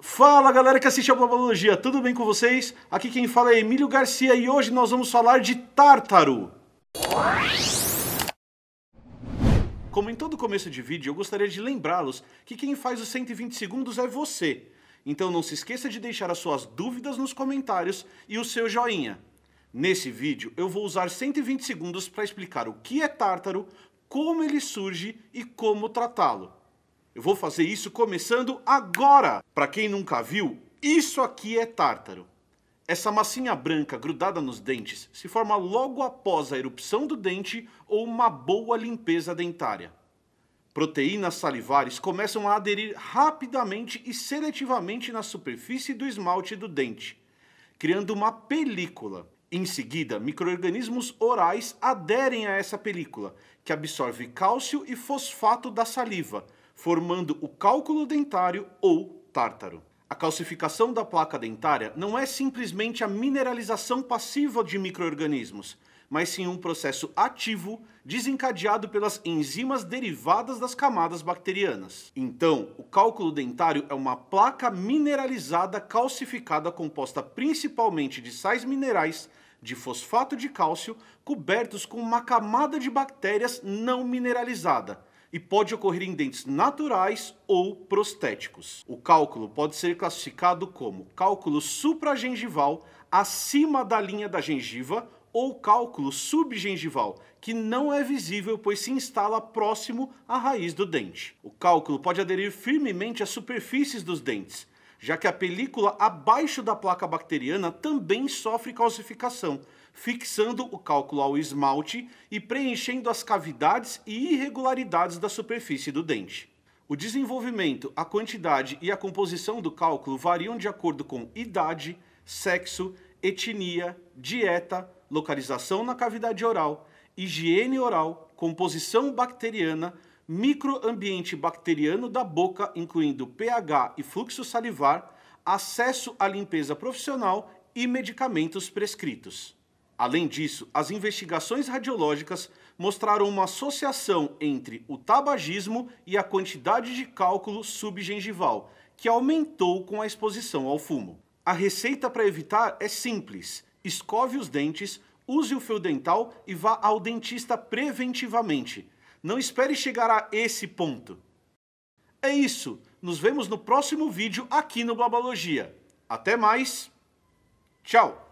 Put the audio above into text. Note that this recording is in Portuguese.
Fala galera que assiste a Blabologia, tudo bem com vocês? Aqui quem fala é Emílio Garcia e hoje nós vamos falar de tártaro. Como em todo começo de vídeo, eu gostaria de lembrá-los que quem faz os 120 segundos é você. Então não se esqueça de deixar as suas dúvidas nos comentários e o seu joinha. Nesse vídeo eu vou usar 120 segundos para explicar o que é tártaro, como ele surge e como tratá-lo. Eu vou fazer isso começando agora. Para quem nunca viu, isso aqui é tártaro. Essa massinha branca grudada nos dentes se forma logo após a erupção do dente ou uma boa limpeza dentária. Proteínas salivares começam a aderir rapidamente e seletivamente na superfície do esmalte do dente, criando uma película. Em seguida, microrganismos orais aderem a essa película, que absorve cálcio e fosfato da saliva, formando o cálculo dentário ou tártaro. A calcificação da placa dentária não é simplesmente a mineralização passiva de microrganismos, mas sim um processo ativo desencadeado pelas enzimas derivadas das camadas bacterianas. Então, o cálculo dentário é uma placa mineralizada calcificada composta principalmente de sais minerais de fosfato de cálcio cobertos com uma camada de bactérias não mineralizada, e pode ocorrer em dentes naturais ou prostéticos. O cálculo pode ser classificado como cálculo supragengival acima da linha da gengiva ou cálculo subgengival, que não é visível pois se instala próximo à raiz do dente. O cálculo pode aderir firmemente às superfícies dos dentes, já que a película abaixo da placa bacteriana também sofre calcificação, fixando o cálculo ao esmalte e preenchendo as cavidades e irregularidades da superfície do dente. O desenvolvimento, a quantidade e a composição do cálculo variam de acordo com idade, sexo, etnia, dieta, localização na cavidade oral, higiene oral, composição bacteriana, microambiente bacteriano da boca, incluindo pH e fluxo salivar, acesso à limpeza profissional e medicamentos prescritos. Além disso, as investigações radiológicas mostraram uma associação entre o tabagismo e a quantidade de cálculo subgengival, que aumentou com a exposição ao fumo. A receita para evitar é simples: escove os dentes, use o fio dental e vá ao dentista preventivamente. Não espere chegar a esse ponto. É isso. Nos vemos no próximo vídeo aqui no Babalogia. Até mais. Tchau.